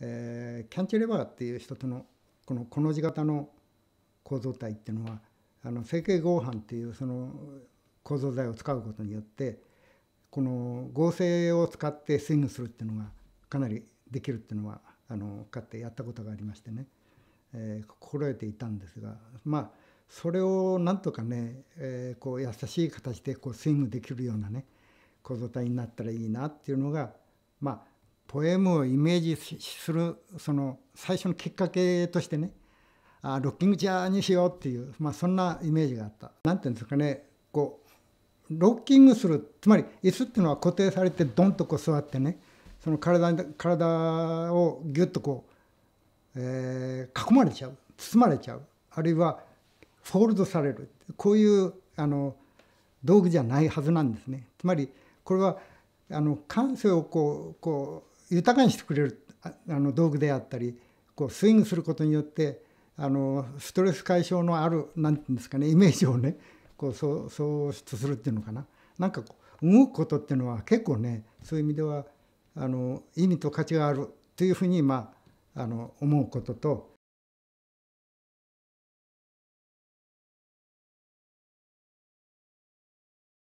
えー、キャンチレバーっていう人とのこのコの字型の構造体っていうのはあの成形合板っていうその構造材を使うことによってこの合成を使ってスイングするっていうのがかなりできるっていうのはあのかってやったことがありましてね、えー、心得ていたんですがまあそれをなんとかね、えー、こう優しい形でこうスイングできるようなね構造体になったらいいなっていうのがまあポエムをイメージするその最初のきっかけとしてねあロッキングチャーにしようっていう、まあ、そんなイメージがあった。何ていうんですかねこうロッキングするつまり椅子っていうのは固定されてドンとこう座ってねその体体をギュッとこう、えー、囲まれちゃう包まれちゃうあるいはフォールドされるこういうあの道具じゃないはずなんですね。つまりこれはあの感性をこうこ豊かにしてくれるあの道具であったりこうスイングすることによってあのストレス解消のある何て言うんですかねイメージをねこう創出するっていうのかななんか動くことっていうのは結構ねそういう意味ではあの意味と価値があるというふうにまああの思うことと